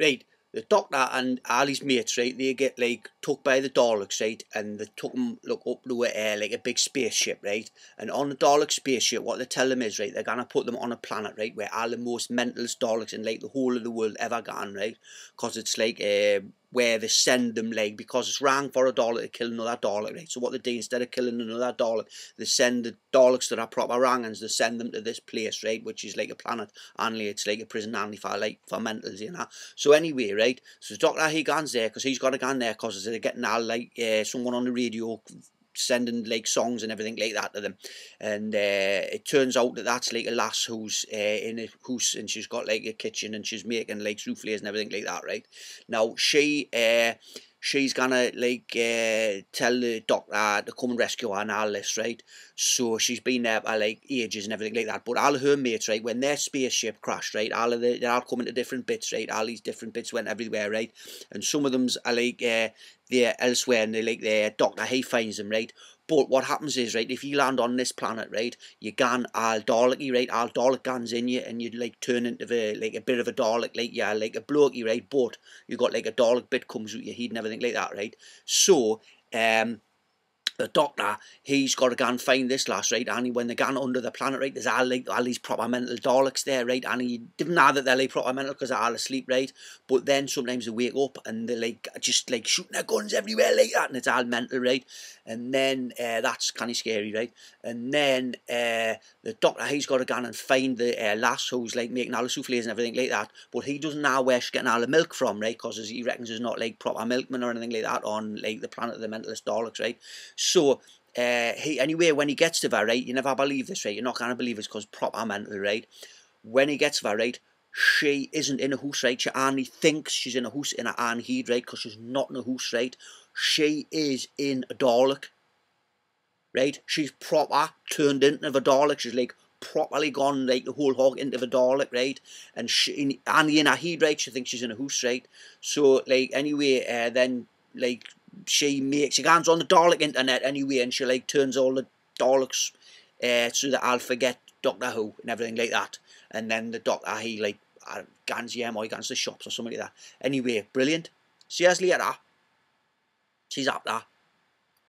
right, the doctor and Ali's mates, right, they get like took by the Daleks, right? And they took them look up to air uh, like a big spaceship, right? And on the Dalek spaceship, what they tell them is, right, they're gonna put them on a planet, right, where all the most mentalist Daleks in like the whole of the world ever gone, right? Cause it's like uh, where they send them, like because it's wrong for a Dalek to kill another Dalek, right? So what they do instead of killing another Dalek, they send the Daleks that are proper wrangans, they send them to this place, right, which is like a planet only, it's like a prison only for like for mentals, you know. So anyway, right, so Doctor Higan's there because he's got a gun there because it's they are getting like uh, someone on the radio sending like songs and everything like that to them and uh, it turns out that that's like a lass who's uh, in a house and she's got like a kitchen and she's making like souffles and everything like that right now she uh she's gonna like uh, tell the doctor to come and rescue her and Alice, right? So she's been there for like ages and everything like that. But all her mates, right, when their spaceship crashed, right, all of the, they all come into different bits, right? All these different bits went everywhere, right? And some of them's are like uh, they're elsewhere and they like their doctor, he finds them, right? But what happens is, right, if you land on this planet, right, you gan Al Dalek, right, Al Dalek guns in you and you like turn into a, like a bit of a Dalek, like, yeah, like a blokey, right, but you got like a Dalek bit comes with your head and everything like that, right. So, um, the doctor, he's got to go and find this last right? And when they go under the planet, right, there's all Ali's proper mental Daleks there, right? And he didn't know that they're like proper mental because they're all asleep, right? But then sometimes they wake up and they're like, just like shooting their guns everywhere like that, and it's all mental, right? And then uh, that's kind of scary, right? And then uh, the doctor, he's got to go and find the uh, lass who's like making all the souffles and everything like that, but he doesn't know where she's getting all the milk from, right? Because he reckons there's not like proper milkman or anything like that on like the planet of the mentalist Daleks, right? So uh, he anyway, when he gets to rate, you never believe this, right? You're not gonna believe it's because prop I'm the raid. When he gets to rate, she isn't in a hoose right? She only thinks she's in a hoose in a own head, right? Because she's not in a hoose right? She is in a Dalek, right? She's proper turned into a Dalek. She's like properly gone like the whole hog into the Dalek, right? And she in, Annie in her head, right? She thinks she's in a hoose right? So like anyway, uh, then like she makes, she goes on the Dalek internet anyway, and she like turns all the Daleks uh, so that I'll forget Doctor Who and everything like that. And then the Doctor, he like, uh, gans yeah, or gans the shops or something like that. Anyway, brilliant. See has later. She's up there.